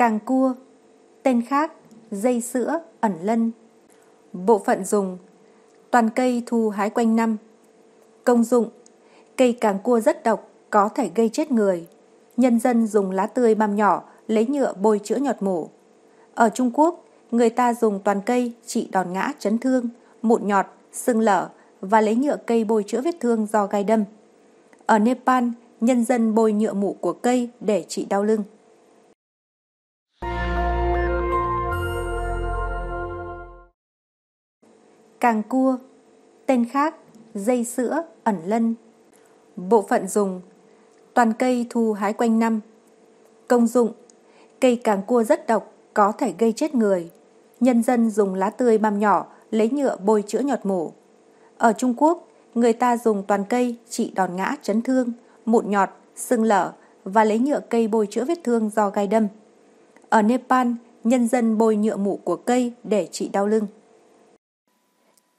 Càng cua Tên khác Dây sữa ẩn lân Bộ phận dùng Toàn cây thu hái quanh năm Công dụng Cây càng cua rất độc Có thể gây chết người Nhân dân dùng lá tươi băm nhỏ Lấy nhựa bôi chữa nhọt mổ Ở Trung Quốc Người ta dùng toàn cây trị đòn ngã chấn thương Mụn nhọt, sưng lở Và lấy nhựa cây bôi chữa vết thương do gai đâm Ở Nepal Nhân dân bôi nhựa mụ của cây để trị đau lưng càng cua, tên khác dây sữa ẩn lân. Bộ phận dùng toàn cây thu hái quanh năm. Công dụng cây càng cua rất độc, có thể gây chết người. Nhân dân dùng lá tươi băm nhỏ lấy nhựa bôi chữa nhọt mủ. Ở Trung Quốc, người ta dùng toàn cây trị đòn ngã chấn thương, mụn nhọt, sưng lở và lấy nhựa cây bôi chữa vết thương do gai đâm. Ở Nepal, nhân dân bôi nhựa mủ của cây để trị đau lưng.